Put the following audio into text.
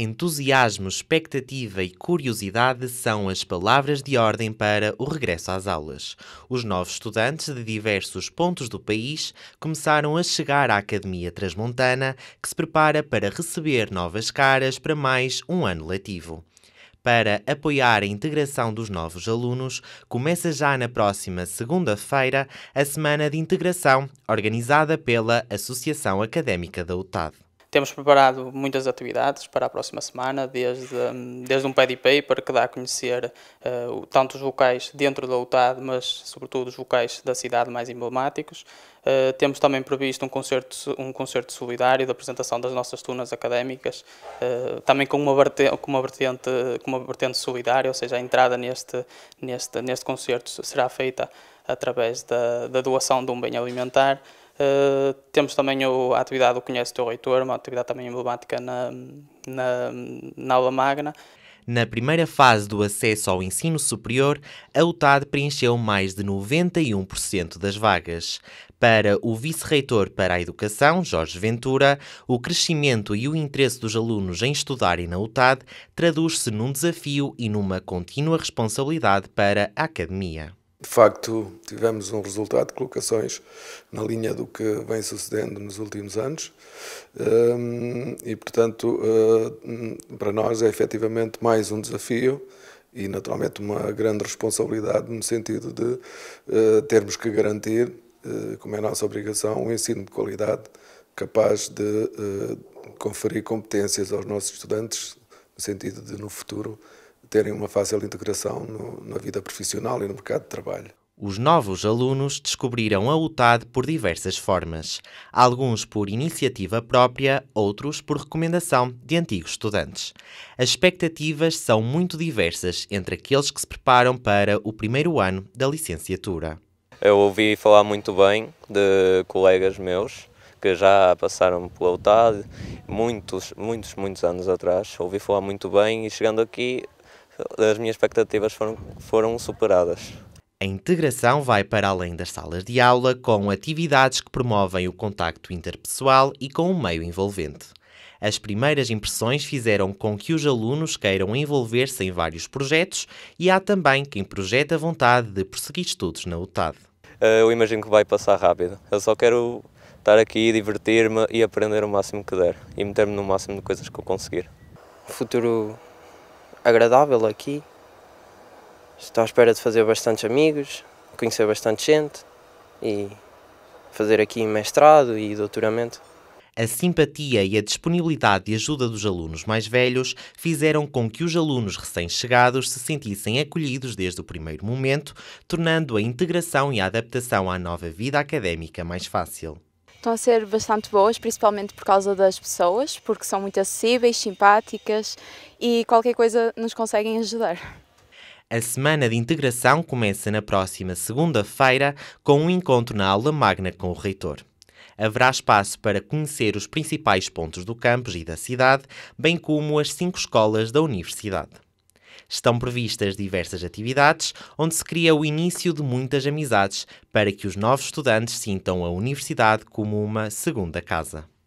Entusiasmo, expectativa e curiosidade são as palavras de ordem para o regresso às aulas. Os novos estudantes de diversos pontos do país começaram a chegar à Academia Transmontana, que se prepara para receber novas caras para mais um ano letivo. Para apoiar a integração dos novos alunos, começa já na próxima segunda-feira a Semana de Integração, organizada pela Associação Académica da UTAD. Temos preparado muitas atividades para a próxima semana, desde, hum, desde um Paddy Paper que dá a conhecer uh, tanto os locais dentro da UTAD, mas sobretudo os locais da cidade mais emblemáticos. Uh, temos também previsto um concerto, um concerto solidário da apresentação das nossas tunas académicas, uh, também com uma, vertente, com, uma vertente, com uma vertente solidária, ou seja, a entrada neste, neste, neste concerto será feita através da, da doação de um bem alimentar. Eh, temos também o, a atividade do Conhece Teu Reitor, uma atividade também emblemática na, na, na aula magna. Na primeira fase do acesso ao ensino superior, a UTAD preencheu mais de 91% das vagas. Para o vice-reitor para a Educação, Jorge Ventura, o crescimento e o interesse dos alunos em estudarem na UTAD traduz-se num desafio e numa contínua responsabilidade para a academia. De facto, tivemos um resultado de colocações na linha do que vem sucedendo nos últimos anos hum, e, portanto, hum, para nós é efetivamente mais um desafio e, naturalmente, uma grande responsabilidade no sentido de eh, termos que garantir, eh, como é nossa obrigação, um ensino de qualidade capaz de eh, conferir competências aos nossos estudantes no sentido de, no futuro, terem uma fácil integração no, na vida profissional e no mercado de trabalho. Os novos alunos descobriram a UTAD por diversas formas, alguns por iniciativa própria, outros por recomendação de antigos estudantes. As expectativas são muito diversas entre aqueles que se preparam para o primeiro ano da licenciatura. Eu ouvi falar muito bem de colegas meus que já passaram pela UTAD muitos, muitos, muitos anos atrás. Ouvi falar muito bem e chegando aqui as minhas expectativas foram, foram superadas. A integração vai para além das salas de aula, com atividades que promovem o contacto interpessoal e com o meio envolvente. As primeiras impressões fizeram com que os alunos queiram envolver-se em vários projetos e há também quem projeta a vontade de prosseguir estudos na UTAD. Eh, eu imagino que vai passar rápido. Eu só quero estar aqui, divertir-me e aprender o máximo que der e meter-me no máximo de coisas que eu conseguir. O futuro agradável aqui. Estou à espera de fazer bastantes amigos, conhecer bastante gente e fazer aqui mestrado e doutoramento. A simpatia e a disponibilidade de ajuda dos alunos mais velhos fizeram com que os alunos recém-chegados se sentissem acolhidos desde o primeiro momento, tornando a integração e a adaptação à nova vida académica mais fácil estão a ser bastante boas, principalmente por causa das pessoas, porque são muito acessíveis, simpáticas e qualquer coisa nos conseguem ajudar. A semana de integração começa na próxima segunda-feira com um encontro na aula magna com o reitor. Haverá espaço para conhecer os principais pontos do campus e da cidade, bem como as cinco escolas da universidade estão previstas diversas atividades onde se cria o início de muitas amizades para que os novos estudantes sintam a universidade como uma segunda casa.